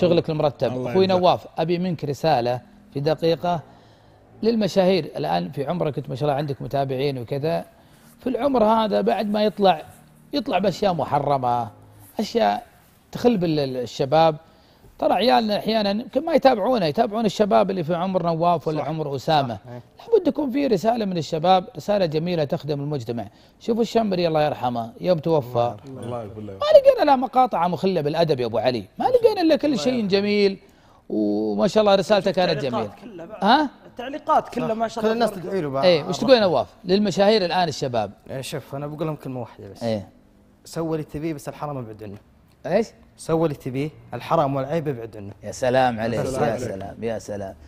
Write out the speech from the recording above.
شغلك المرتب اخوي نواف ابي منك رساله في دقيقه للمشاهير الان في عمرك انت ما شاء الله عندك متابعين وكذا في العمر هذا بعد ما يطلع يطلع باشياء محرمه اشياء تخل بالشباب ترى عيالنا احيانا يمكن ما يتابعونا يتابعون الشباب اللي في عمر نواف ولا صح عمر اسامه إيه. لابد تكون في رساله من الشباب رساله جميله تخدم المجتمع شوفوا الشمري الله يرحمه يوم توفى الله ما لقينا لا مقاطع مخله بالادب يا ابو علي ما لقينا الا كل شيء جميل وما شاء الله رسالته كانت جميله ها التعليقات كلها ما شاء الله كل الناس تدعي له اي وش تقول نواف للمشاهير الان الشباب إيه، شوف انا بقول لهم كلمه واحده بس ايه سوى اللي تبيه بس الحرام ابعد عنه ايش؟ سوى اللي تبيه الحرام والعيب ابعد عنه يا سلام عليك يا سلام يا سلام